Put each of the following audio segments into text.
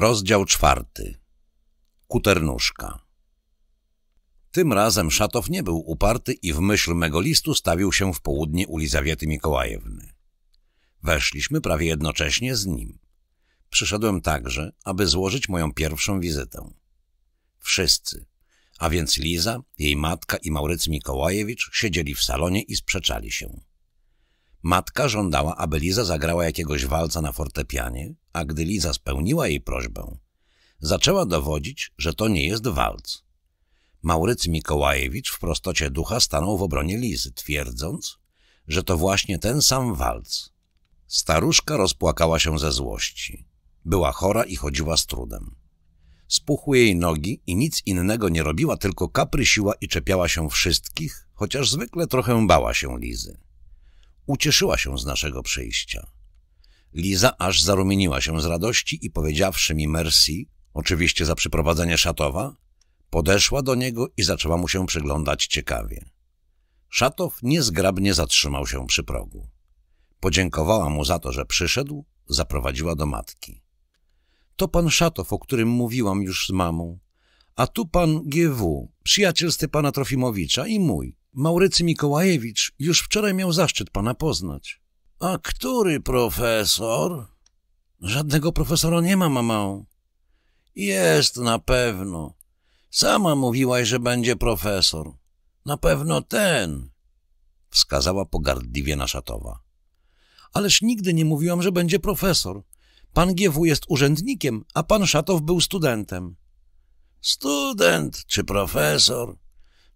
Rozdział czwarty. Kuternuszka. Tym razem Szatow nie był uparty i w myśl mego listu stawił się w południe u Lizawiety Mikołajewny. Weszliśmy prawie jednocześnie z nim. Przyszedłem także, aby złożyć moją pierwszą wizytę. Wszyscy, a więc Liza, jej matka i Maurycy Mikołajewicz siedzieli w salonie i sprzeczali się. Matka żądała, aby Liza zagrała jakiegoś walca na fortepianie, a gdy Liza spełniła jej prośbę, zaczęła dowodzić, że to nie jest walc. Maurycy Mikołajewicz w prostocie ducha stanął w obronie Lizy, twierdząc, że to właśnie ten sam walc. Staruszka rozpłakała się ze złości. Była chora i chodziła z trudem. Spuchły jej nogi i nic innego nie robiła, tylko kaprysiła i czepiała się wszystkich, chociaż zwykle trochę bała się Lizy ucieszyła się z naszego przyjścia. Liza aż zarumieniła się z radości i powiedziawszy mi merci, oczywiście za przyprowadzenie szatowa, podeszła do niego i zaczęła mu się przyglądać ciekawie. Szatow niezgrabnie zatrzymał się przy progu. Podziękowała mu za to, że przyszedł, zaprowadziła do matki. To pan Szatow, o którym mówiłam już z mamą. A tu pan GW, przyjaciel Stepana Trofimowicza i mój. Maurycy Mikołajewicz już wczoraj miał zaszczyt pana poznać. A który profesor? Żadnego profesora nie ma, mamą. Jest na pewno. Sama mówiłaś, że będzie profesor. Na pewno ten. Wskazała pogardliwie na szatowa. Ależ nigdy nie mówiłam, że będzie profesor. Pan GW jest urzędnikiem, a pan Szatow był studentem. Student czy profesor?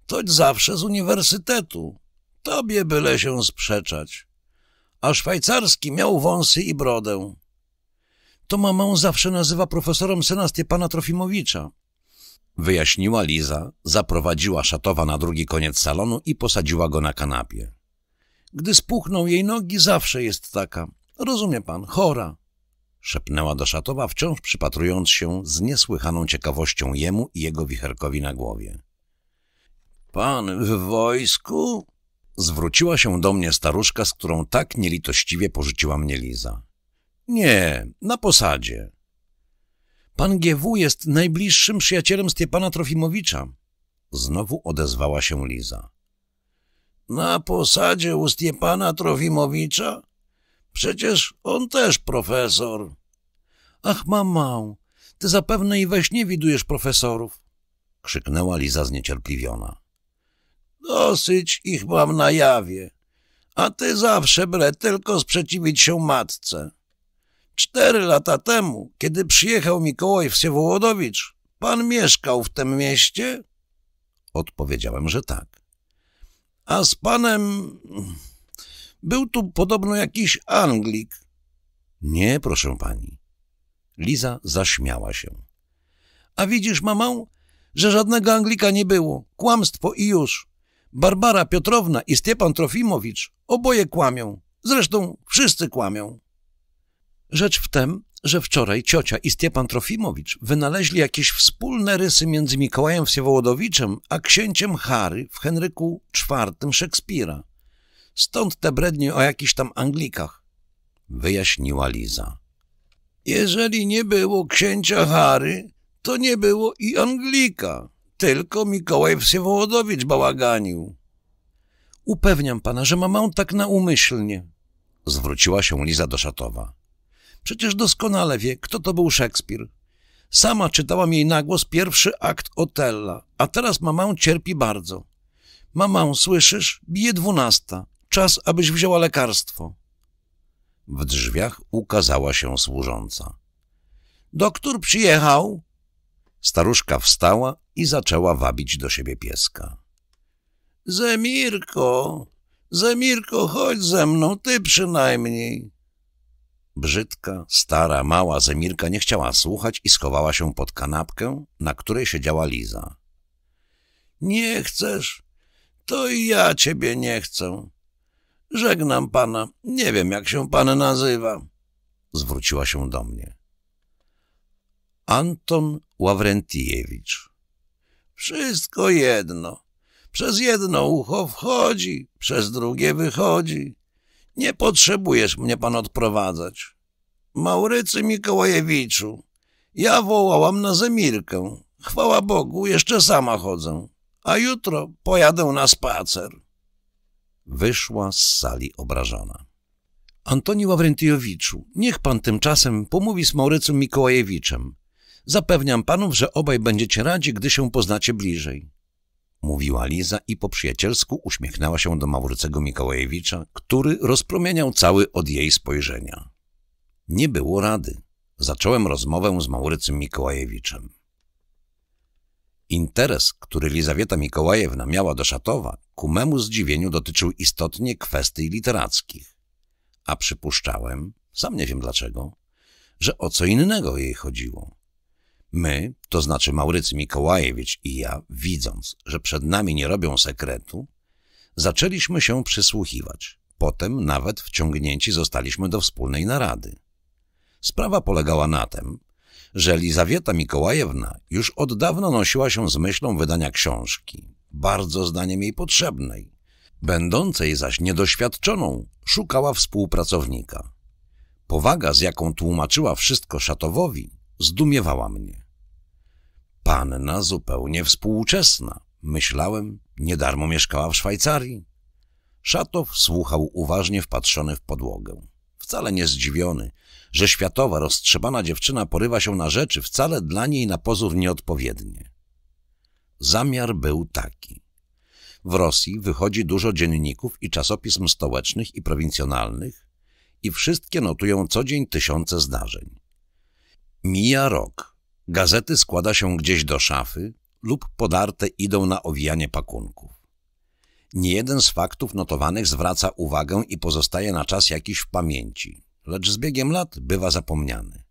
Toć zawsze z uniwersytetu. Tobie byle się sprzeczać. A szwajcarski miał wąsy i brodę. To mamę zawsze nazywa profesorem syna Stepana Trofimowicza. Wyjaśniła Liza, zaprowadziła Szatowa na drugi koniec salonu i posadziła go na kanapie. Gdy spuchną jej nogi, zawsze jest taka. Rozumie pan, chora. Szepnęła do Szatowa, wciąż przypatrując się z niesłychaną ciekawością jemu i jego wicherkowi na głowie. Pan w wojsku? Zwróciła się do mnie staruszka, z którą tak nielitościwie porzuciła mnie Liza. Nie, na posadzie. Pan GW jest najbliższym przyjacielem Stepana Trofimowicza. Znowu odezwała się Liza. Na posadzie u Stepana Trofimowicza? Przecież on też profesor. Ach, mamą, ty zapewne i we śnie widujesz profesorów. Krzyknęła Liza zniecierpliwiona. Dosyć ich mam na jawie. A ty zawsze, bre, tylko sprzeciwić się matce. Cztery lata temu, kiedy przyjechał Mikołaj Wsiewołodowicz, pan mieszkał w tym mieście? Odpowiedziałem, że tak. A z panem... Był tu podobno jakiś Anglik. Nie, proszę pani. Liza zaśmiała się. A widzisz, mamą, że żadnego Anglika nie było. Kłamstwo i już. Barbara Piotrowna i Stepan Trofimowicz oboje kłamią. Zresztą wszyscy kłamią. Rzecz w tym, że wczoraj ciocia i Stepan Trofimowicz wynaleźli jakieś wspólne rysy między Mikołajem Wsiewołodowiczem a księciem Harry w Henryku IV Szekspira. Stąd te brednie o jakichś tam Anglikach, wyjaśniła Liza. Jeżeli nie było księcia Harry, to nie było i Anglika, tylko Mikołaj Wsywłodowicz bałaganił. Upewniam pana, że mam tak naumyślnie. Zwróciła się Liza do Szatowa. Przecież doskonale wie, kto to był Szekspir. Sama czytałam jej nagłos pierwszy akt Otella, a teraz mamą cierpi bardzo. Mamą, słyszysz? Bije dwunasta. Czas, abyś wzięła lekarstwo. W drzwiach ukazała się służąca. Doktor przyjechał. Staruszka wstała i zaczęła wabić do siebie pieska. — Zemirko! Zemirko, chodź ze mną, ty przynajmniej! Brzydka, stara, mała Zemirka nie chciała słuchać i schowała się pod kanapkę, na której siedziała Liza. — Nie chcesz? To i ja ciebie nie chcę. Żegnam pana, nie wiem jak się pan nazywa. Zwróciła się do mnie. Anton Ławrentijewicz wszystko jedno. Przez jedno ucho wchodzi, przez drugie wychodzi. Nie potrzebujesz mnie pan odprowadzać. Maurycy Mikołajewiczu, ja wołałam na Zemirkę. Chwała Bogu, jeszcze sama chodzę. A jutro pojadę na spacer. Wyszła z sali obrażona. Antoni Ławrentyjowiczu, niech pan tymczasem pomówi z Maurycą Mikołajewiczem. Zapewniam panów, że obaj będziecie radzi, gdy się poznacie bliżej. Mówiła Liza i po przyjacielsku uśmiechnęła się do Małorycego Mikołajewicza, który rozpromieniał cały od jej spojrzenia. Nie było rady. Zacząłem rozmowę z Maurycym Mikołajewiczem. Interes, który Lizawieta Mikołajewna miała do Szatowa, ku memu zdziwieniu dotyczył istotnie kwestii literackich. A przypuszczałem, sam nie wiem dlaczego, że o co innego jej chodziło. My, to znaczy Maurycy Mikołajewicz i ja, widząc, że przed nami nie robią sekretu, zaczęliśmy się przysłuchiwać. Potem nawet wciągnięci zostaliśmy do wspólnej narady. Sprawa polegała na tym, że Lizawieta Mikołajewna już od dawna nosiła się z myślą wydania książki, bardzo zdaniem jej potrzebnej. Będącej zaś niedoświadczoną, szukała współpracownika. Powaga, z jaką tłumaczyła wszystko Szatowowi, zdumiewała mnie. Panna zupełnie współczesna. Myślałem, niedarmo mieszkała w Szwajcarii. Szatow słuchał uważnie wpatrzony w podłogę. Wcale nie zdziwiony, że światowa, roztrzebana dziewczyna porywa się na rzeczy wcale dla niej na pozór nieodpowiednie. Zamiar był taki. W Rosji wychodzi dużo dzienników i czasopism stołecznych i prowincjonalnych i wszystkie notują co dzień tysiące zdarzeń. Mija rok – Gazety składa się gdzieś do szafy lub podarte idą na owijanie pakunków. Nie jeden z faktów notowanych zwraca uwagę i pozostaje na czas jakiś w pamięci, lecz z biegiem lat bywa zapomniany.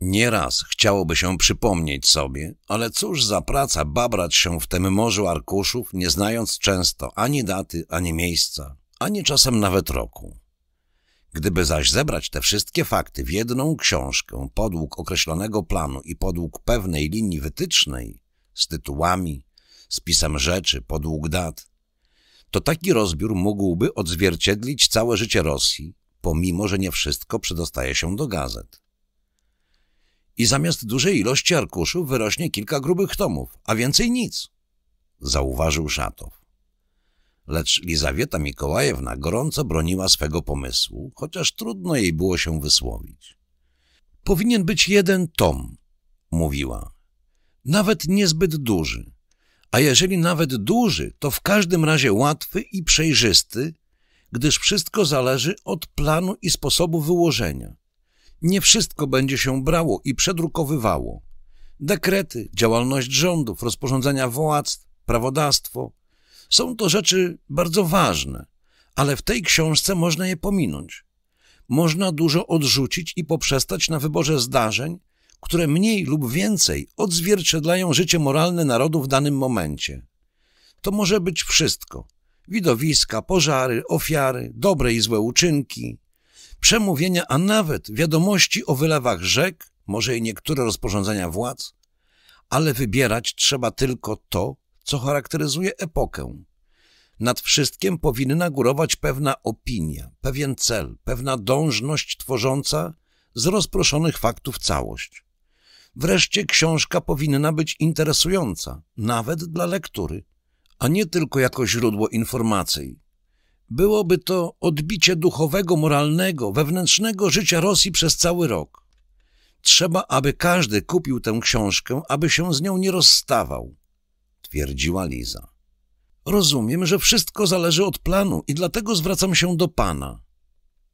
Nieraz chciałoby się przypomnieć sobie, ale cóż za praca babrać się w tym morzu arkuszów, nie znając często ani daty, ani miejsca, ani czasem nawet roku. Gdyby zaś zebrać te wszystkie fakty w jedną książkę podług określonego planu i podług pewnej linii wytycznej, z tytułami, spisem rzeczy, podług dat, to taki rozbiór mógłby odzwierciedlić całe życie Rosji, pomimo że nie wszystko przedostaje się do gazet. I zamiast dużej ilości arkuszów wyrośnie kilka grubych tomów, a więcej nic, zauważył Szatow lecz Lizawieta Mikołajewna gorąco broniła swego pomysłu, chociaż trudno jej było się wysłowić. Powinien być jeden tom, mówiła. Nawet niezbyt duży. A jeżeli nawet duży, to w każdym razie łatwy i przejrzysty, gdyż wszystko zależy od planu i sposobu wyłożenia. Nie wszystko będzie się brało i przedrukowywało. Dekrety, działalność rządów, rozporządzenia władz, prawodawstwo – są to rzeczy bardzo ważne, ale w tej książce można je pominąć. Można dużo odrzucić i poprzestać na wyborze zdarzeń, które mniej lub więcej odzwierciedlają życie moralne narodu w danym momencie. To może być wszystko. Widowiska, pożary, ofiary, dobre i złe uczynki, przemówienia, a nawet wiadomości o wylewach rzek, może i niektóre rozporządzenia władz, ale wybierać trzeba tylko to, co charakteryzuje epokę. Nad wszystkim powinna górować pewna opinia, pewien cel, pewna dążność tworząca z rozproszonych faktów całość. Wreszcie książka powinna być interesująca, nawet dla lektury, a nie tylko jako źródło informacji. Byłoby to odbicie duchowego, moralnego, wewnętrznego życia Rosji przez cały rok. Trzeba, aby każdy kupił tę książkę, aby się z nią nie rozstawał, twierdziła Liza. Rozumiem, że wszystko zależy od planu i dlatego zwracam się do pana.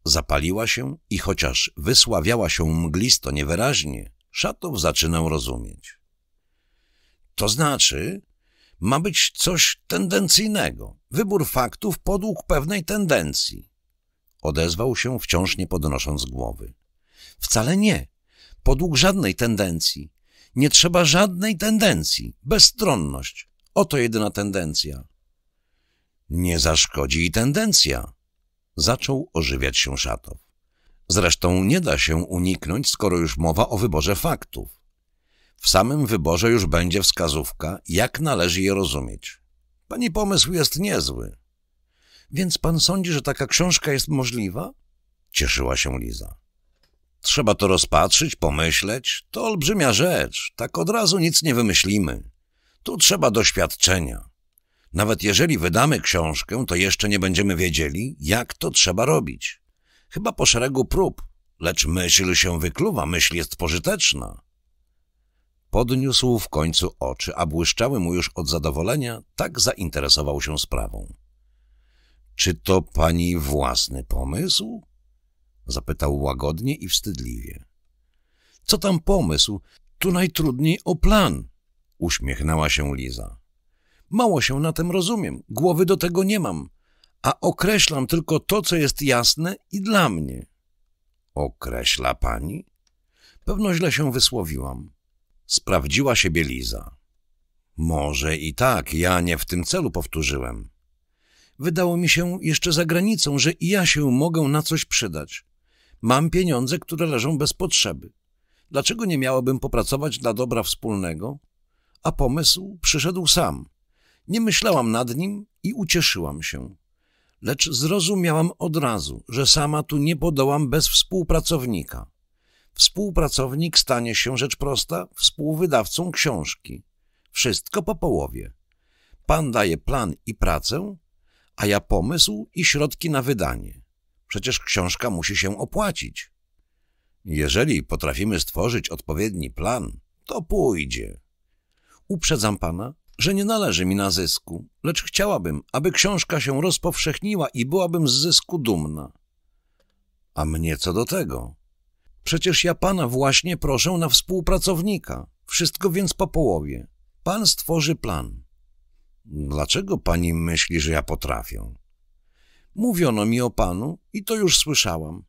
Zapaliła się i chociaż wysławiała się mglisto niewyraźnie, Szatow zaczynał rozumieć. To znaczy, ma być coś tendencyjnego, wybór faktów podług pewnej tendencji. Odezwał się wciąż nie podnosząc głowy. Wcale nie, podług żadnej tendencji. Nie trzeba żadnej tendencji. Bezstronność. Oto jedyna tendencja. Nie zaszkodzi i tendencja. Zaczął ożywiać się Szatow. Zresztą nie da się uniknąć, skoro już mowa o wyborze faktów. W samym wyborze już będzie wskazówka, jak należy je rozumieć. Pani pomysł jest niezły. Więc pan sądzi, że taka książka jest możliwa? Cieszyła się Liza. Trzeba to rozpatrzyć, pomyśleć. To olbrzymia rzecz. Tak od razu nic nie wymyślimy. Tu trzeba doświadczenia. Nawet jeżeli wydamy książkę, to jeszcze nie będziemy wiedzieli, jak to trzeba robić. Chyba po szeregu prób, lecz myśl się wykluwa, myśl jest pożyteczna. Podniósł w końcu oczy, a błyszczały mu już od zadowolenia, tak zainteresował się sprawą. Czy to pani własny pomysł? Zapytał łagodnie i wstydliwie. Co tam pomysł? Tu najtrudniej o plan. Uśmiechnęła się Liza. Mało się na tym rozumiem. Głowy do tego nie mam. A określam tylko to, co jest jasne i dla mnie. Określa pani? Pewno źle się wysłowiłam. Sprawdziła siebie Liza. Może i tak, ja nie w tym celu powtórzyłem. Wydało mi się jeszcze za granicą, że i ja się mogę na coś przydać. Mam pieniądze, które leżą bez potrzeby. Dlaczego nie miałabym popracować dla dobra wspólnego? A pomysł przyszedł sam. Nie myślałam nad nim i ucieszyłam się. Lecz zrozumiałam od razu, że sama tu nie podołam bez współpracownika. Współpracownik stanie się, rzecz prosta, współwydawcą książki. Wszystko po połowie. Pan daje plan i pracę, a ja pomysł i środki na wydanie. Przecież książka musi się opłacić. Jeżeli potrafimy stworzyć odpowiedni plan, to pójdzie. Uprzedzam pana, że nie należy mi na zysku, lecz chciałabym, aby książka się rozpowszechniła i byłabym z zysku dumna. A mnie co do tego? Przecież ja pana właśnie proszę na współpracownika. Wszystko więc po połowie. Pan stworzy plan. Dlaczego pani myśli, że ja potrafię? Mówiono mi o panu i to już słyszałam.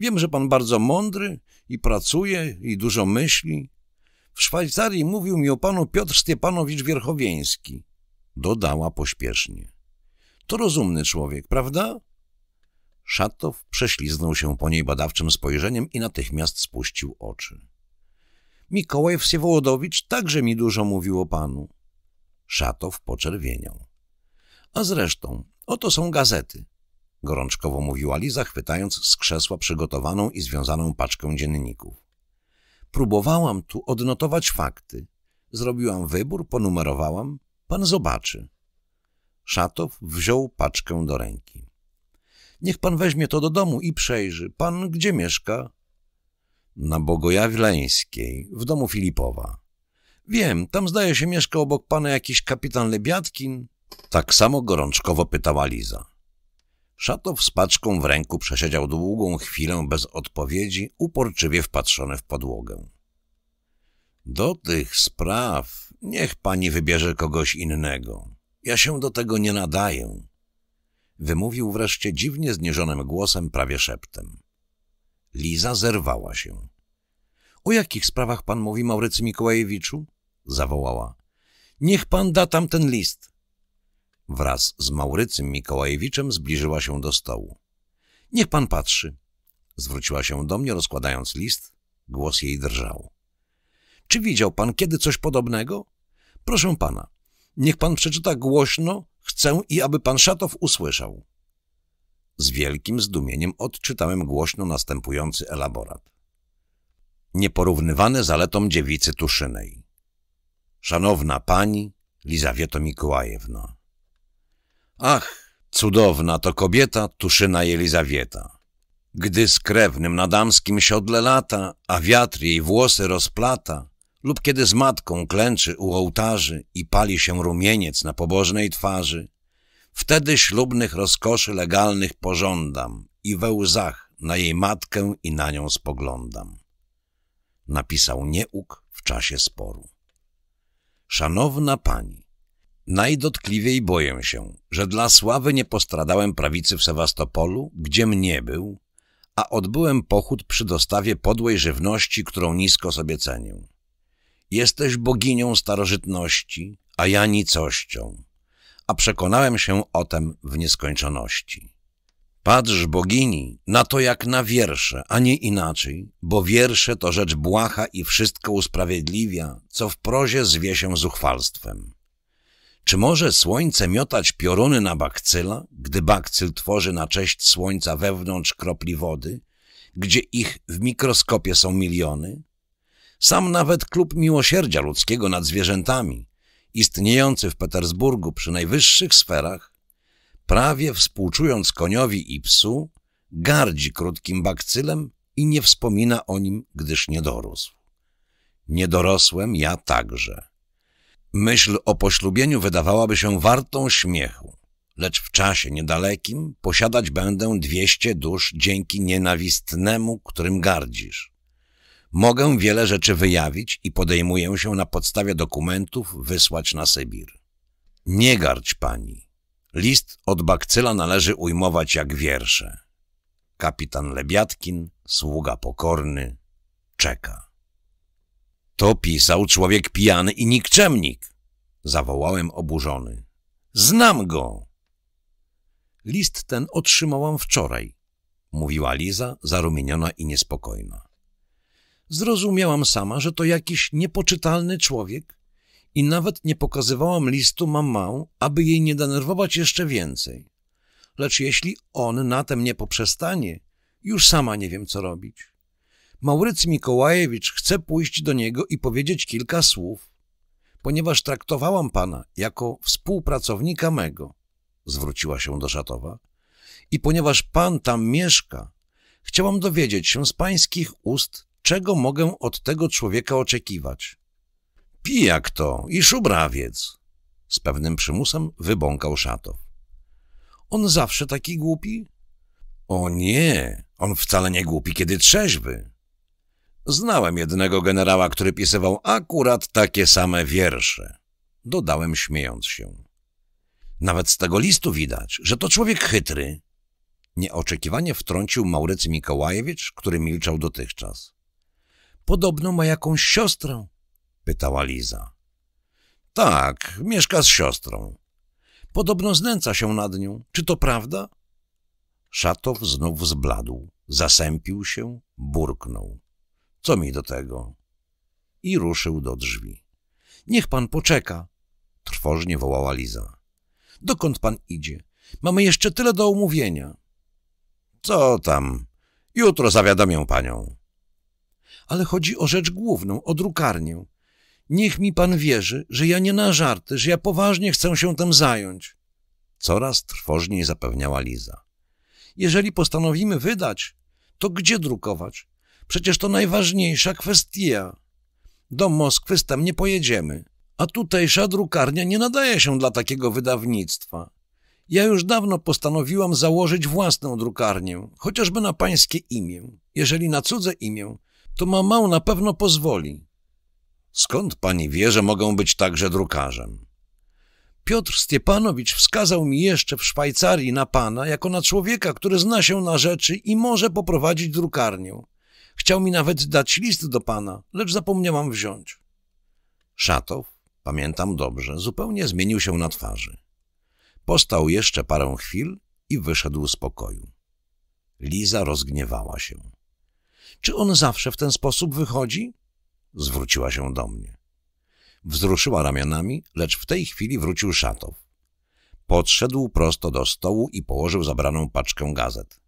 Wiem, że pan bardzo mądry i pracuje i dużo myśli. W Szwajcarii mówił mi o panu Piotr Stiepanowicz Wierchowieński. Dodała pośpiesznie. To rozumny człowiek, prawda? Szatow prześliznął się po niej badawczym spojrzeniem i natychmiast spuścił oczy. Mikołaj Wsiewołodowicz także mi dużo mówił o panu. Szatow poczerwieniał. A zresztą, oto są gazety gorączkowo mówiła Liza, chwytając z krzesła przygotowaną i związaną paczkę dzienników. Próbowałam tu odnotować fakty. Zrobiłam wybór, ponumerowałam. Pan zobaczy. Szatow wziął paczkę do ręki. Niech pan weźmie to do domu i przejrzy. Pan gdzie mieszka? Na Bogojawleńskiej, w domu Filipowa. Wiem, tam zdaje się mieszka obok pana jakiś kapitan Lebiatkin. Tak samo gorączkowo pytała Liza. Szatow z paczką w ręku przesiedział długą chwilę bez odpowiedzi, uporczywie wpatrzony w podłogę. Do tych spraw niech pani wybierze kogoś innego. Ja się do tego nie nadaję. Wymówił wreszcie dziwnie zniżonym głosem, prawie szeptem. Liza zerwała się. O jakich sprawach pan mówi, Maurycy Mikołajewiczu? zawołała. Niech pan da tam ten list. Wraz z Maurycym Mikołajewiczem zbliżyła się do stołu. — Niech pan patrzy. Zwróciła się do mnie, rozkładając list. Głos jej drżał. — Czy widział pan kiedy coś podobnego? — Proszę pana, niech pan przeczyta głośno. Chcę i aby pan Szatow usłyszał. Z wielkim zdumieniem odczytałem głośno następujący elaborat. Nieporównywane zaletom dziewicy Tuszynej. Szanowna pani Lizawieto Mikołajewna. Ach, cudowna to kobieta Tuszyna Jelizawieta. Gdy z krewnym na damskim siodle lata, a wiatr jej włosy rozplata, lub kiedy z matką klęczy u ołtarzy i pali się rumieniec na pobożnej twarzy, wtedy ślubnych rozkoszy legalnych pożądam i we łzach na jej matkę i na nią spoglądam. Napisał nieuk w czasie sporu. Szanowna pani, Najdotkliwiej boję się, że dla sławy nie postradałem prawicy w Sewastopolu, gdzie mnie był, a odbyłem pochód przy dostawie podłej żywności, którą nisko sobie cenię. Jesteś boginią starożytności, a ja nicością, a przekonałem się o tem w nieskończoności. Patrz, bogini, na to jak na wiersze, a nie inaczej, bo wiersze to rzecz błaha i wszystko usprawiedliwia, co w prozie zwie się zuchwalstwem. Czy może słońce miotać pioruny na bakcyla, gdy bakcyl tworzy na cześć słońca wewnątrz kropli wody, gdzie ich w mikroskopie są miliony? Sam nawet klub miłosierdzia ludzkiego nad zwierzętami, istniejący w Petersburgu przy najwyższych sferach, prawie współczując koniowi i psu, gardzi krótkim bakcylem i nie wspomina o nim, gdyż nie dorósł. Nie dorosłem ja także. Myśl o poślubieniu wydawałaby się wartą śmiechu, lecz w czasie niedalekim posiadać będę dwieście dusz dzięki nienawistnemu, którym gardzisz. Mogę wiele rzeczy wyjawić i podejmuję się na podstawie dokumentów wysłać na Sybir. Nie gardź pani. List od bakcyla należy ujmować jak wiersze. Kapitan Lebiatkin, sługa pokorny, czeka. To pisał człowiek pijany i nikczemnik, zawołałem oburzony. Znam go! List ten otrzymałam wczoraj, mówiła Liza, zarumieniona i niespokojna. Zrozumiałam sama, że to jakiś niepoczytalny człowiek i nawet nie pokazywałam listu mamą, aby jej nie denerwować jeszcze więcej. Lecz jeśli on na tem nie poprzestanie, już sama nie wiem, co robić. Maurycy Mikołajewicz chce pójść do niego i powiedzieć kilka słów, ponieważ traktowałam pana jako współpracownika mego, zwróciła się do Szatowa, i ponieważ pan tam mieszka, chciałam dowiedzieć się z pańskich ust, czego mogę od tego człowieka oczekiwać. Pijak to i szubrawiec, z pewnym przymusem wybąkał Szatow. On zawsze taki głupi? O nie, on wcale nie głupi, kiedy trzeźwy. Znałem jednego generała, który pisywał akurat takie same wiersze. Dodałem śmiejąc się. Nawet z tego listu widać, że to człowiek chytry. Nieoczekiwanie wtrącił Maurycy Mikołajewicz, który milczał dotychczas. Podobno ma jakąś siostrę? Pytała Liza. Tak, mieszka z siostrą. Podobno znęca się nad nią. Czy to prawda? Szatow znów zbladł, zasępił się, burknął. Co mi do tego? I ruszył do drzwi. Niech pan poczeka, trwożnie wołała Liza. Dokąd pan idzie? Mamy jeszcze tyle do omówienia. Co tam? Jutro zawiadomię panią. Ale chodzi o rzecz główną, o drukarnię. Niech mi pan wierzy, że ja nie na żarty, że ja poważnie chcę się tym zająć. Coraz trwożniej zapewniała Liza. Jeżeli postanowimy wydać, to gdzie drukować? Przecież to najważniejsza kwestia. Do Moskwy z tem nie pojedziemy. A tutejsza drukarnia nie nadaje się dla takiego wydawnictwa. Ja już dawno postanowiłam założyć własną drukarnię, chociażby na pańskie imię. Jeżeli na cudze imię, to mamał na pewno pozwoli. Skąd pani wie, że mogą być także drukarzem? Piotr Stiepanowicz wskazał mi jeszcze w Szwajcarii na pana jako na człowieka, który zna się na rzeczy i może poprowadzić drukarnię. Chciał mi nawet dać list do pana, lecz zapomniałam wziąć. Szatow, pamiętam dobrze, zupełnie zmienił się na twarzy. Postał jeszcze parę chwil i wyszedł z pokoju. Liza rozgniewała się. Czy on zawsze w ten sposób wychodzi? Zwróciła się do mnie. Wzruszyła ramionami, lecz w tej chwili wrócił Szatow. Podszedł prosto do stołu i położył zabraną paczkę gazet.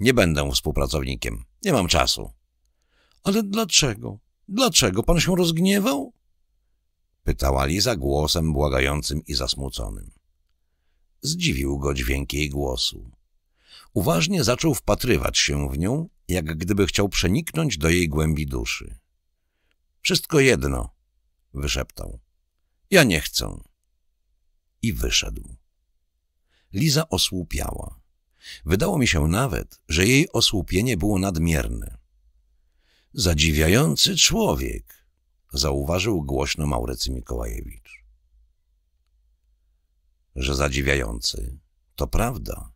Nie będę współpracownikiem, nie mam czasu. Ale dlaczego? Dlaczego? Pan się rozgniewał? Pytała Liza głosem błagającym i zasmuconym. Zdziwił go dźwięk jej głosu. Uważnie zaczął wpatrywać się w nią, jak gdyby chciał przeniknąć do jej głębi duszy. Wszystko jedno, wyszeptał. Ja nie chcę. I wyszedł. Liza osłupiała. Wydało mi się nawet, że jej osłupienie było nadmierne. Zadziwiający człowiek, zauważył głośno Maurycy Mikołajewicz. Że zadziwiający, to prawda.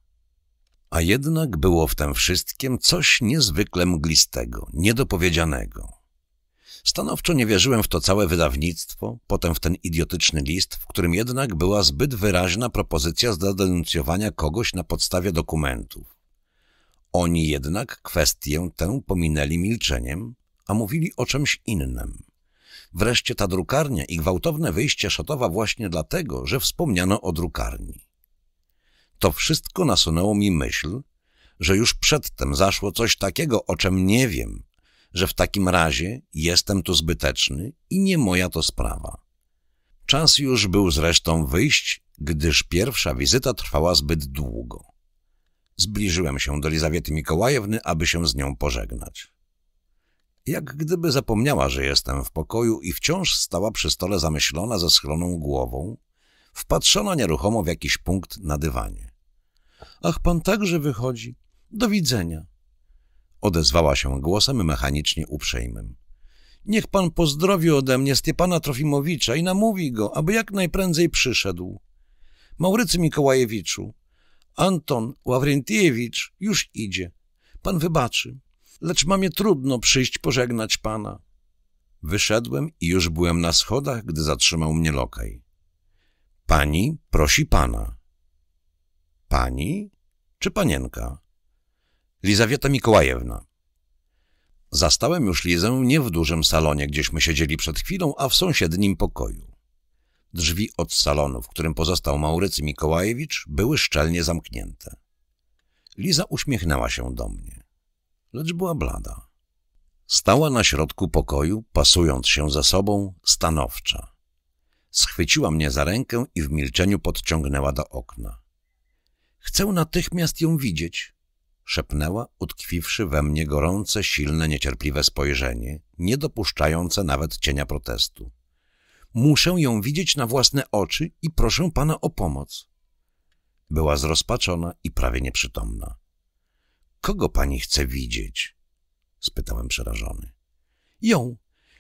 A jednak było w tym wszystkim coś niezwykle mglistego, niedopowiedzianego. Stanowczo nie wierzyłem w to całe wydawnictwo, potem w ten idiotyczny list, w którym jednak była zbyt wyraźna propozycja zadenuncjowania kogoś na podstawie dokumentów. Oni jednak kwestię tę pominęli milczeniem, a mówili o czymś innym. Wreszcie ta drukarnia i gwałtowne wyjście Szatowa właśnie dlatego, że wspomniano o drukarni. To wszystko nasunęło mi myśl, że już przedtem zaszło coś takiego, o czym nie wiem, że w takim razie jestem tu zbyteczny i nie moja to sprawa. Czas już był zresztą wyjść, gdyż pierwsza wizyta trwała zbyt długo. Zbliżyłem się do Lizawiety Mikołajewny, aby się z nią pożegnać. Jak gdyby zapomniała, że jestem w pokoju i wciąż stała przy stole zamyślona ze schroną głową, wpatrzona nieruchomo w jakiś punkt na dywanie. — Ach, pan także wychodzi. Do widzenia odezwała się głosem mechanicznie uprzejmym. Niech pan pozdrowi ode mnie Stepana Trofimowicza i namówi go, aby jak najprędzej przyszedł. Maurycy Mikołajewiczu, Anton Ławrentiewicz już idzie. Pan wybaczy, lecz mamie trudno przyjść pożegnać pana. Wyszedłem i już byłem na schodach, gdy zatrzymał mnie lokaj. Pani prosi pana. Pani czy panienka? Lizaweta Mikołajewna. Zastałem już Lizę nie w dużym salonie, gdzieśmy siedzieli przed chwilą, a w sąsiednim pokoju. Drzwi od salonu, w którym pozostał Maurycy Mikołajewicz, były szczelnie zamknięte. Liza uśmiechnęła się do mnie, lecz była blada. Stała na środku pokoju, pasując się za sobą, stanowcza. Schwyciła mnie za rękę i w milczeniu podciągnęła do okna. Chcę natychmiast ją widzieć, szepnęła, utkwiwszy we mnie gorące, silne, niecierpliwe spojrzenie, nie dopuszczające nawet cienia protestu. Muszę ją widzieć na własne oczy i proszę pana o pomoc. Była zrozpaczona i prawie nieprzytomna. Kogo pani chce widzieć? spytałem przerażony. Ją,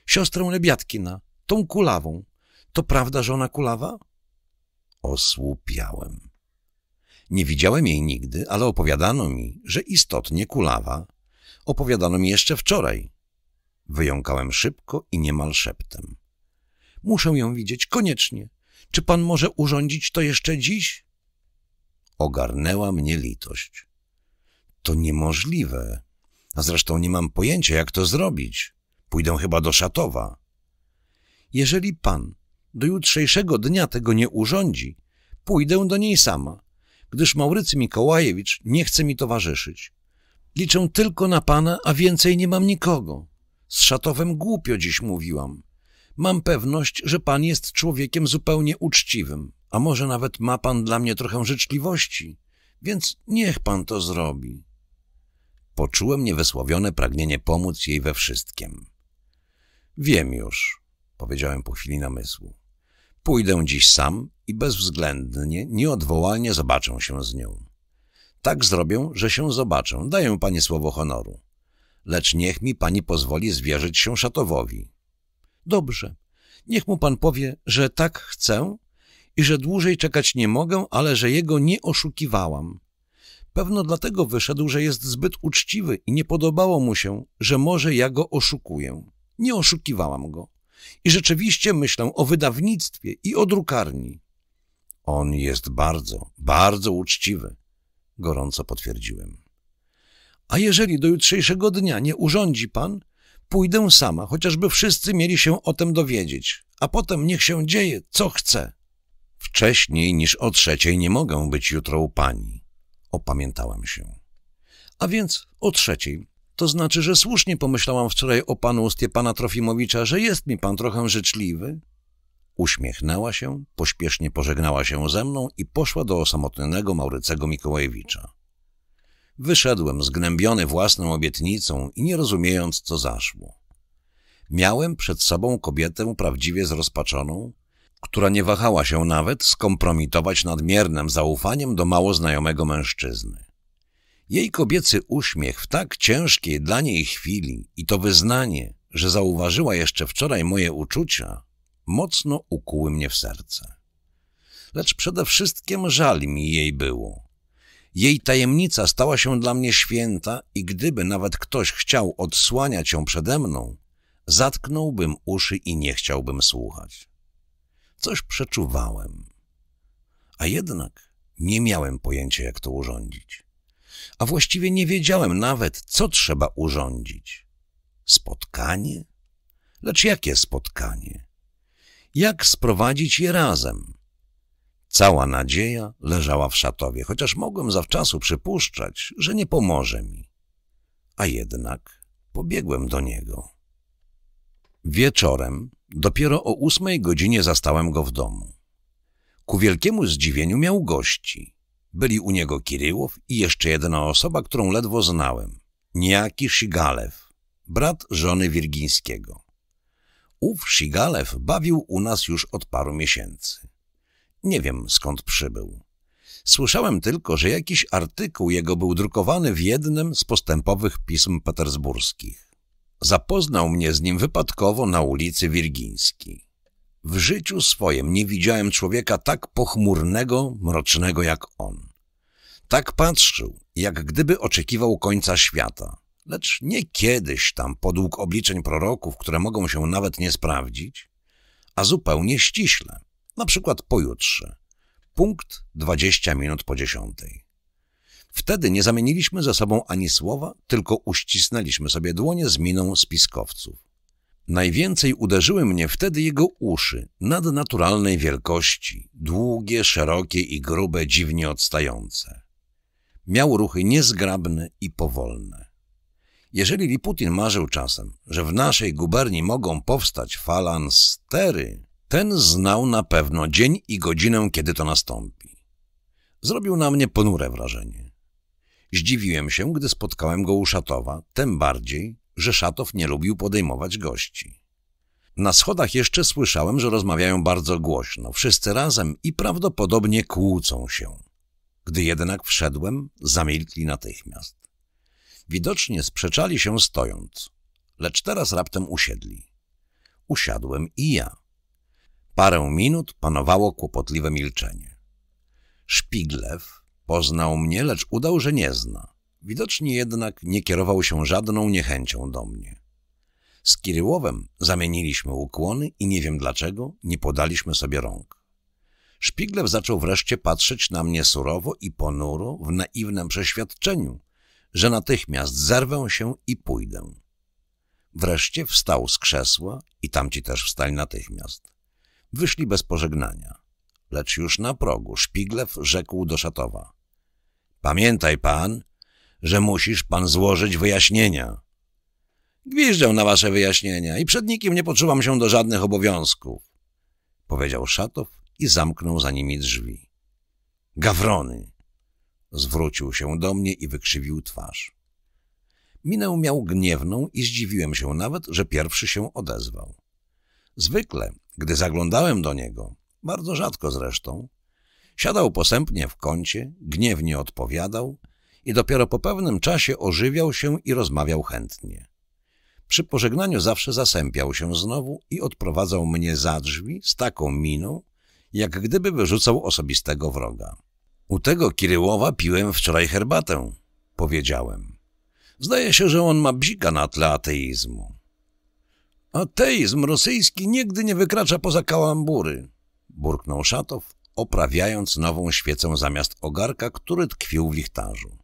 siostrę Lebiatkina, tą kulawą. To prawda, że ona kulawa? Osłupiałem. Nie widziałem jej nigdy, ale opowiadano mi, że istotnie kulawa. Opowiadano mi jeszcze wczoraj. Wyjąkałem szybko i niemal szeptem. Muszę ją widzieć, koniecznie. Czy pan może urządzić to jeszcze dziś? Ogarnęła mnie litość. To niemożliwe. A zresztą nie mam pojęcia, jak to zrobić. Pójdę chyba do Szatowa. Jeżeli pan do jutrzejszego dnia tego nie urządzi, pójdę do niej sama gdyż Maurycy Mikołajewicz nie chce mi towarzyszyć. Liczę tylko na pana, a więcej nie mam nikogo. Z Szatowem głupio dziś mówiłam. Mam pewność, że pan jest człowiekiem zupełnie uczciwym, a może nawet ma pan dla mnie trochę życzliwości, więc niech pan to zrobi. Poczułem niewysłowione pragnienie pomóc jej we wszystkim. Wiem już, powiedziałem po chwili namysłu. Pójdę dziś sam i bezwzględnie, nieodwołalnie zobaczę się z nią. Tak zrobię, że się zobaczę, daję pani słowo honoru. Lecz niech mi pani pozwoli zwierzyć się szatowowi. Dobrze, niech mu pan powie, że tak chcę i że dłużej czekać nie mogę, ale że jego nie oszukiwałam. Pewno dlatego wyszedł, że jest zbyt uczciwy i nie podobało mu się, że może ja go oszukuję. Nie oszukiwałam go. I rzeczywiście myślę o wydawnictwie i o drukarni. On jest bardzo, bardzo uczciwy, gorąco potwierdziłem. A jeżeli do jutrzejszego dnia nie urządzi pan, pójdę sama, chociażby wszyscy mieli się o tym dowiedzieć, a potem niech się dzieje, co chce. Wcześniej niż o trzeciej nie mogę być jutro u pani. Opamiętałem się. A więc o trzeciej to znaczy, że słusznie pomyślałam wczoraj o panu pana Trofimowicza, że jest mi pan trochę życzliwy? Uśmiechnęła się, pośpiesznie pożegnała się ze mną i poszła do osamotnionego Maurycego Mikołajewicza. Wyszedłem zgnębiony własną obietnicą i nie rozumiejąc, co zaszło. Miałem przed sobą kobietę prawdziwie zrozpaczoną, która nie wahała się nawet skompromitować nadmiernym zaufaniem do mało znajomego mężczyzny. Jej kobiecy uśmiech w tak ciężkiej dla niej chwili i to wyznanie, że zauważyła jeszcze wczoraj moje uczucia, mocno ukuły mnie w serce. Lecz przede wszystkim żal mi jej było. Jej tajemnica stała się dla mnie święta i gdyby nawet ktoś chciał odsłaniać ją przede mną, zatknąłbym uszy i nie chciałbym słuchać. Coś przeczuwałem. A jednak nie miałem pojęcia, jak to urządzić a właściwie nie wiedziałem nawet, co trzeba urządzić. Spotkanie? Lecz jakie spotkanie? Jak sprowadzić je razem? Cała nadzieja leżała w szatowie, chociaż mogłem zawczasu przypuszczać, że nie pomoże mi. A jednak pobiegłem do niego. Wieczorem, dopiero o ósmej godzinie zastałem go w domu. Ku wielkiemu zdziwieniu miał gości. Byli u niego Kiryłow i jeszcze jedna osoba, którą ledwo znałem. Niejaki Szygalew, brat żony Wirgińskiego. Ów Szygalew bawił u nas już od paru miesięcy. Nie wiem, skąd przybył. Słyszałem tylko, że jakiś artykuł jego był drukowany w jednym z postępowych pism petersburskich. Zapoznał mnie z nim wypadkowo na ulicy Wirgińskiej. W życiu swojem nie widziałem człowieka tak pochmurnego, mrocznego jak on. Tak patrzył, jak gdyby oczekiwał końca świata, lecz nie kiedyś tam podług obliczeń proroków, które mogą się nawet nie sprawdzić, a zupełnie ściśle, na przykład pojutrze, punkt 20 minut po dziesiątej. Wtedy nie zamieniliśmy ze sobą ani słowa, tylko uścisnęliśmy sobie dłonie z miną spiskowców. Najwięcej uderzyły mnie wtedy jego uszy, nadnaturalnej wielkości, długie, szerokie i grube, dziwnie odstające. Miał ruchy niezgrabne i powolne. Jeżeli Liputin marzył czasem, że w naszej guberni mogą powstać falanstery, ten znał na pewno dzień i godzinę, kiedy to nastąpi. Zrobił na mnie ponure wrażenie. Zdziwiłem się, gdy spotkałem go u Szatowa, tym bardziej, że Szatow nie lubił podejmować gości. Na schodach jeszcze słyszałem, że rozmawiają bardzo głośno, wszyscy razem i prawdopodobnie kłócą się. Gdy jednak wszedłem, zamilkli natychmiast. Widocznie sprzeczali się stojąc, lecz teraz raptem usiedli. Usiadłem i ja. Parę minut panowało kłopotliwe milczenie. Szpiglew poznał mnie, lecz udał, że nie zna. Widocznie jednak nie kierował się żadną niechęcią do mnie. Z Kiryłowem zamieniliśmy ukłony i nie wiem dlaczego nie podaliśmy sobie rąk. Szpiglew zaczął wreszcie patrzeć na mnie surowo i ponuro w naiwnym przeświadczeniu, że natychmiast zerwę się i pójdę. Wreszcie wstał z krzesła i tamci też wstali natychmiast. Wyszli bez pożegnania. Lecz już na progu Szpiglew rzekł do Szatowa. Pamiętaj pan, że musisz pan złożyć wyjaśnienia. Gwiżdżę na wasze wyjaśnienia i przed nikim nie poczuwam się do żadnych obowiązków, powiedział Szatow i zamknął za nimi drzwi. Gawrony! Zwrócił się do mnie i wykrzywił twarz. Minę miał gniewną i zdziwiłem się nawet, że pierwszy się odezwał. Zwykle, gdy zaglądałem do niego, bardzo rzadko zresztą, siadał posępnie w kącie, gniewnie odpowiadał, i dopiero po pewnym czasie ożywiał się i rozmawiał chętnie. Przy pożegnaniu zawsze zasępiał się znowu i odprowadzał mnie za drzwi z taką miną, jak gdyby wyrzucał osobistego wroga. U tego Kiryłowa piłem wczoraj herbatę, powiedziałem. Zdaje się, że on ma bzika na tle ateizmu. Ateizm rosyjski nigdy nie wykracza poza kalambury, burknął Szatow, oprawiając nową świecę zamiast ogarka, który tkwił w lichtarzu.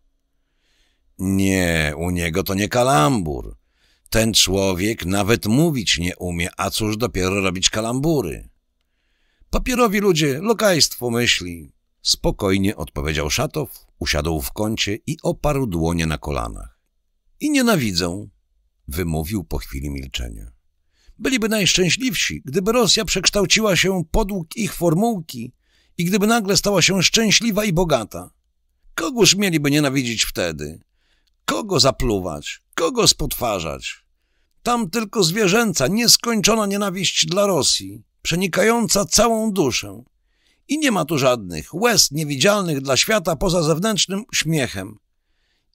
Nie, u niego to nie kalambur. Ten człowiek nawet mówić nie umie, a cóż dopiero robić kalambury. Papierowi ludzie, lokajstwo myśli. Spokojnie odpowiedział Szatow, usiadł w kącie i oparł dłonie na kolanach. I nienawidzą, wymówił po chwili milczenia. Byliby najszczęśliwsi, gdyby Rosja przekształciła się podług ich formułki i gdyby nagle stała się szczęśliwa i bogata. Kogóż mieliby nienawidzić wtedy? Kogo zapluwać? Kogo spotwarzać? Tam tylko zwierzęca, nieskończona nienawiść dla Rosji, przenikająca całą duszę. I nie ma tu żadnych łez niewidzialnych dla świata poza zewnętrznym śmiechem.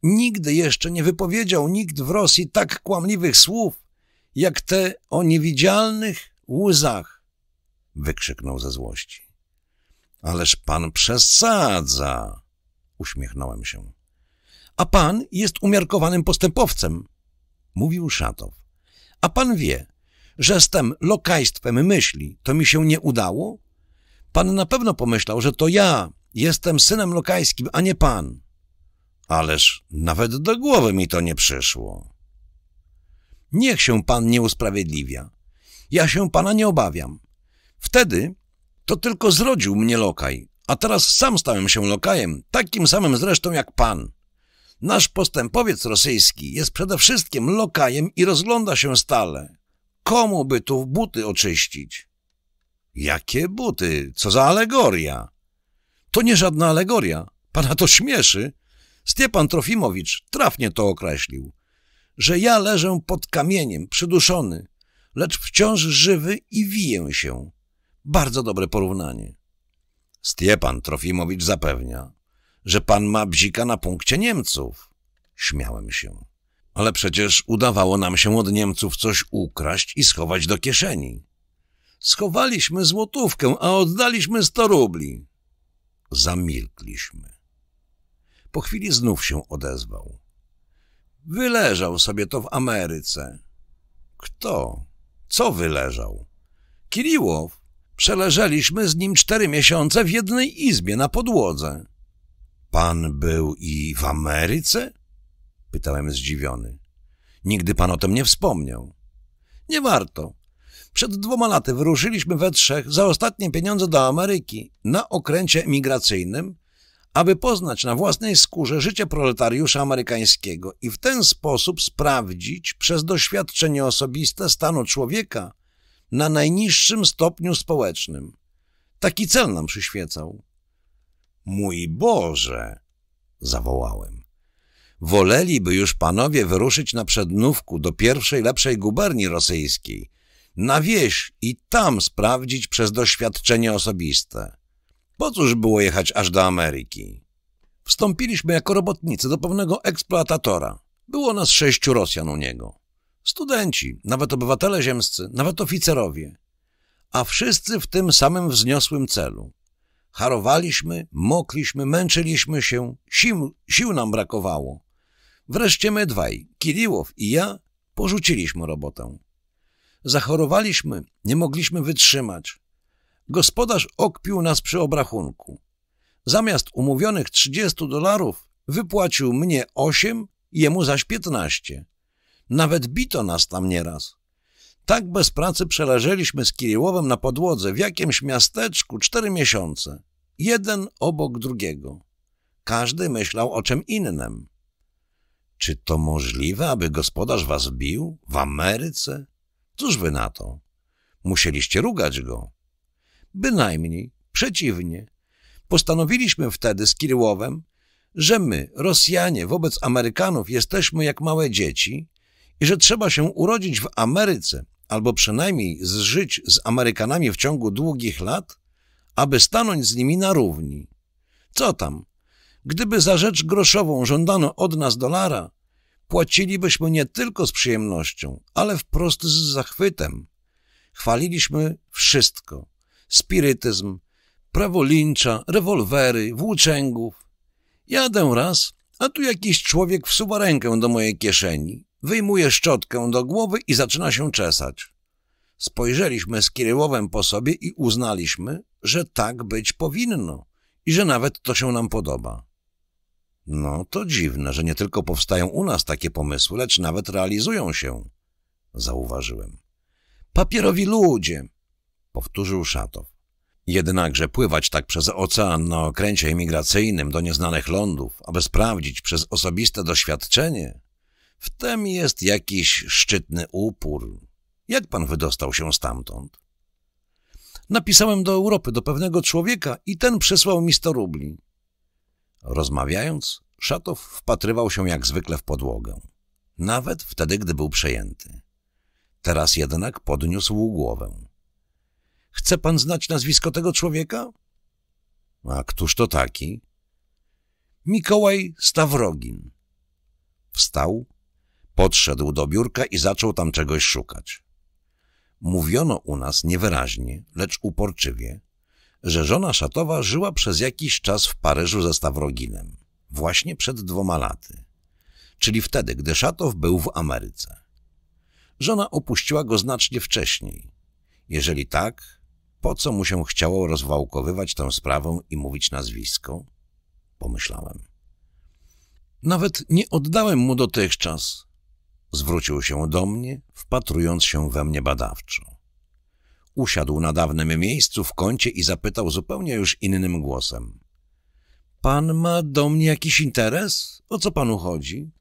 Nigdy jeszcze nie wypowiedział nikt w Rosji tak kłamliwych słów, jak te o niewidzialnych łzach, wykrzyknął ze złości. Ależ pan przesadza, uśmiechnąłem się a pan jest umiarkowanym postępowcem, mówił Szatow. A pan wie, że z tym lokajstwem myśli to mi się nie udało? Pan na pewno pomyślał, że to ja jestem synem lokajskim, a nie pan. Ależ nawet do głowy mi to nie przyszło. Niech się pan nie usprawiedliwia. Ja się pana nie obawiam. Wtedy to tylko zrodził mnie lokaj, a teraz sam stałem się lokajem, takim samym zresztą jak pan. Nasz postępowiec rosyjski jest przede wszystkim lokajem i rozgląda się stale. Komu by tu buty oczyścić? Jakie buty? Co za alegoria? To nie żadna alegoria. Pana to śmieszy. Stiepan Trofimowicz trafnie to określił. Że ja leżę pod kamieniem, przyduszony, lecz wciąż żywy i wiję się. Bardzo dobre porównanie. Stiepan Trofimowicz zapewnia, że pan ma bzika na punkcie Niemców. Śmiałem się. Ale przecież udawało nam się od Niemców coś ukraść i schować do kieszeni. Schowaliśmy złotówkę, a oddaliśmy sto rubli. Zamilkliśmy. Po chwili znów się odezwał. Wyleżał sobie to w Ameryce. Kto? Co wyleżał? Kiriłow. Przeleżeliśmy z nim cztery miesiące w jednej izbie na podłodze. Pan był i w Ameryce? Pytałem zdziwiony. Nigdy pan o tym nie wspomniał. Nie warto. Przed dwoma laty wyruszyliśmy we trzech za ostatnie pieniądze do Ameryki na okręcie migracyjnym, aby poznać na własnej skórze życie proletariusza amerykańskiego i w ten sposób sprawdzić przez doświadczenie osobiste stanu człowieka na najniższym stopniu społecznym. Taki cel nam przyświecał. Mój Boże! zawołałem. Woleliby już panowie wyruszyć na przednówku do pierwszej lepszej guberni rosyjskiej, na wieś i tam sprawdzić przez doświadczenie osobiste. Po cóż było jechać aż do Ameryki? Wstąpiliśmy jako robotnicy do pewnego eksploatatora. Było nas sześciu Rosjan u niego. Studenci, nawet obywatele ziemscy, nawet oficerowie. A wszyscy w tym samym wzniosłym celu. Harowaliśmy, mokliśmy, męczyliśmy się, sił, sił nam brakowało. Wreszcie my dwaj, Kiriłow i ja, porzuciliśmy robotę. Zachorowaliśmy, nie mogliśmy wytrzymać. Gospodarz okpił nas przy obrachunku. Zamiast umówionych 30 dolarów wypłacił mnie 8, jemu zaś 15. Nawet bito nas tam nieraz. Tak bez pracy przeleżeliśmy z Kiriłowem na podłodze w jakimś miasteczku cztery miesiące. Jeden obok drugiego. Każdy myślał o czym innym. Czy to możliwe, aby gospodarz was bił? W Ameryce? Cóż wy na to? Musieliście rugać go. Bynajmniej, przeciwnie. Postanowiliśmy wtedy z Kiriłowem, że my, Rosjanie, wobec Amerykanów jesteśmy jak małe dzieci i że trzeba się urodzić w Ameryce, albo przynajmniej zżyć z Amerykanami w ciągu długich lat, aby stanąć z nimi na równi. Co tam? Gdyby za rzecz groszową żądano od nas dolara, płacilibyśmy nie tylko z przyjemnością, ale wprost z zachwytem. Chwaliliśmy wszystko. Spirytyzm, prawo lincza, rewolwery, włóczęgów. Jadę raz, a tu jakiś człowiek wsuwa rękę do mojej kieszeni. Wyjmuje szczotkę do głowy i zaczyna się czesać. Spojrzeliśmy z Kiryłowem po sobie i uznaliśmy, że tak być powinno i że nawet to się nam podoba. No to dziwne, że nie tylko powstają u nas takie pomysły, lecz nawet realizują się, zauważyłem. Papierowi ludzie, powtórzył Szatow. Jednakże pływać tak przez ocean na okręcie imigracyjnym do nieznanych lądów, aby sprawdzić przez osobiste doświadczenie, w tem jest jakiś szczytny upór. Jak pan wydostał się stamtąd? Napisałem do Europy, do pewnego człowieka i ten przysłał mi sto rubli. Rozmawiając, Szatow wpatrywał się jak zwykle w podłogę. Nawet wtedy, gdy był przejęty. Teraz jednak podniósł głowę. Chce pan znać nazwisko tego człowieka? A któż to taki? Mikołaj Stawrogin. Wstał, Podszedł do biurka i zaczął tam czegoś szukać. Mówiono u nas niewyraźnie, lecz uporczywie, że żona szatowa żyła przez jakiś czas w Paryżu ze Stawroginem, właśnie przed dwoma laty, czyli wtedy, gdy szatow był w Ameryce. Żona opuściła go znacznie wcześniej. Jeżeli tak, po co mu się chciało rozwałkowywać tę sprawę i mówić nazwisko? Pomyślałem. Nawet nie oddałem mu dotychczas. Zwrócił się do mnie, wpatrując się we mnie badawczo. Usiadł na dawnym miejscu w kącie i zapytał zupełnie już innym głosem. Pan ma do mnie jakiś interes? O co panu chodzi?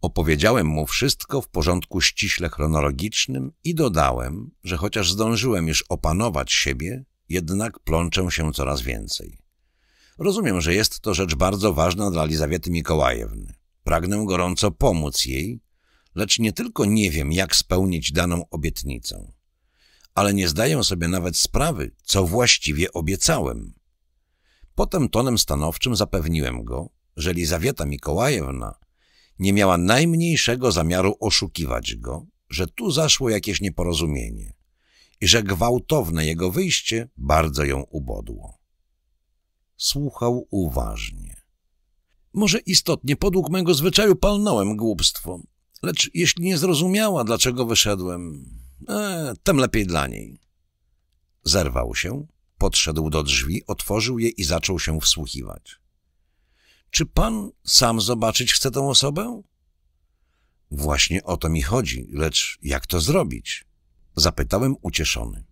Opowiedziałem mu wszystko w porządku ściśle chronologicznym i dodałem, że chociaż zdążyłem już opanować siebie, jednak plączę się coraz więcej. Rozumiem, że jest to rzecz bardzo ważna dla Lizawiety Mikołajewny. Pragnę gorąco pomóc jej, lecz nie tylko nie wiem, jak spełnić daną obietnicę, ale nie zdaję sobie nawet sprawy, co właściwie obiecałem. Potem tonem stanowczym zapewniłem go, że Lizaweta Mikołajewna nie miała najmniejszego zamiaru oszukiwać go, że tu zaszło jakieś nieporozumienie i że gwałtowne jego wyjście bardzo ją ubodło. Słuchał uważnie. Może istotnie, podług mego zwyczaju palnąłem głupstwo. Lecz jeśli nie zrozumiała, dlaczego wyszedłem, e, tem lepiej dla niej. Zerwał się, podszedł do drzwi, otworzył je i zaczął się wsłuchiwać. Czy pan sam zobaczyć chce tę osobę? Właśnie o to mi chodzi, lecz jak to zrobić? Zapytałem ucieszony.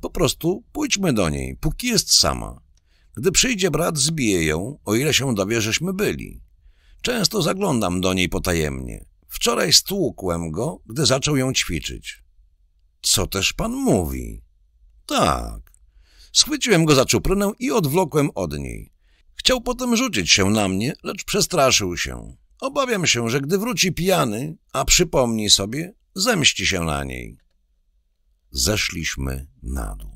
Po prostu pójdźmy do niej, póki jest sama. Gdy przyjdzie brat, zbije ją, o ile się dowie, żeśmy byli. Często zaglądam do niej potajemnie. Wczoraj stłukłem go, gdy zaczął ją ćwiczyć. Co też pan mówi? Tak. Schwyciłem go za czuprynę i odwlokłem od niej. Chciał potem rzucić się na mnie, lecz przestraszył się. Obawiam się, że gdy wróci pijany, a przypomni sobie, zemści się na niej. Zeszliśmy na dół.